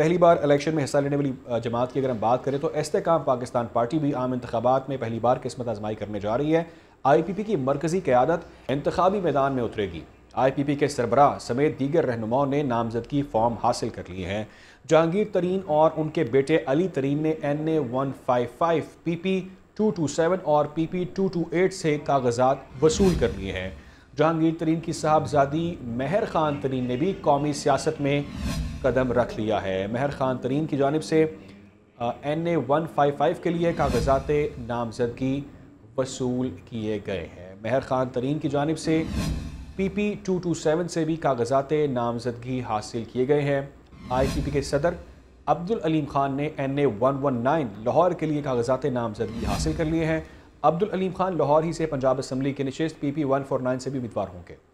पहली बार इलेक्शन में हिस्सा लेने वाली जमात की अगर हम बात करें तो एस्तेकाम पाकिस्तान पार्टी भी आम इंतबात में पहली बार किस्मत आजमाई करने जा रही है आई पी पी की मरकजी क्यादत इंतबी मैदान में उतरेगी आई पी पी के सरबराह समेत दीगर रहनुमाओं ने नामजदगी फॉर्म हासिल कर लिए हैं जहांगीर तरीन और उनके बेटे अली तरीन ने N A one five five P P two two seven और P P two two eight से कागजात वसूल कर लिए हैं जहांगीर तरीन की साहबजादी मेहर खान तरीन ने भी कौमी सियासत में कदम रख लिया है महर खान तरीन की जानब से N A one five five के लिए कागजात नामजदगी वसूल किए गए हैं मेहर खान तरीन की जानब से P P two two seven से भी कागजात नामजदगी हासिल किए गए हैं आई पी पी के सदर अब्दुल अलीम खान ने N A one one nine Lahore के लिए कागजात नामजदगी हासिल कर लिए हैं अब्दुल अलीम खान लाहौर ही से पंजाब असम्बली के नशस्त P P one four nine से भी उम्मीदवार होंगे